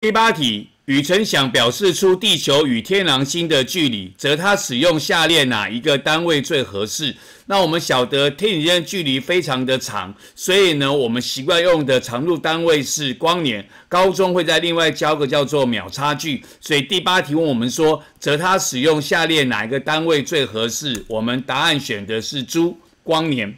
第八题，宇辰想表示出地球与天狼星的距离，则它使用下列哪一个单位最合适？那我们晓得天体间的距离非常的长，所以呢，我们习惯用的长度单位是光年。高中会在另外教个叫做秒差距。所以第八题问我们说，则它使用下列哪一个单位最合适？我们答案选的是猪光年。